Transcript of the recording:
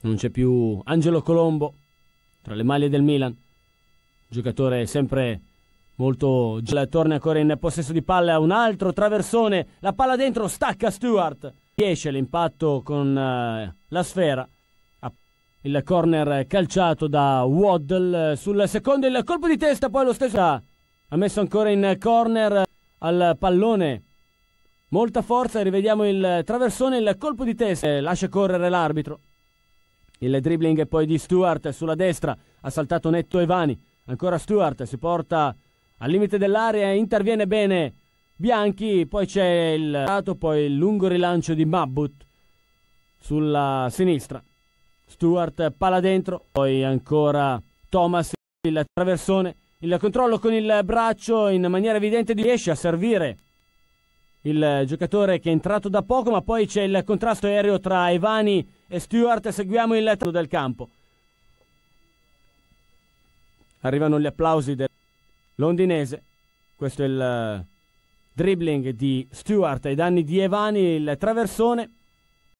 Non c'è più Angelo Colombo tra le maglie del Milan, giocatore sempre molto torna ancora in possesso di palla, un altro traversone, la palla dentro, stacca Stewart, riesce l'impatto con uh, la sfera, ah, il corner calciato da Waddle, sul secondo il colpo di testa, poi lo stesso ha messo ancora in corner al pallone, molta forza, rivediamo il traversone, il colpo di testa, eh, lascia correre l'arbitro. Il dribbling poi di Stewart sulla destra, ha saltato netto Evani. Ancora Stewart si porta al limite dell'area, interviene bene Bianchi, poi c'è il, poi il lungo rilancio di Mabut sulla sinistra. Stewart pala dentro, poi ancora Thomas il traversone, il controllo con il braccio in maniera evidente riesce a servire il giocatore che è entrato da poco, ma poi c'è il contrasto aereo tra Evani e Stewart. Seguiamo il letto del campo. Arrivano gli applausi del londinese. Questo è il eh, dribbling di Stewart ai danni di Evani, il traversone.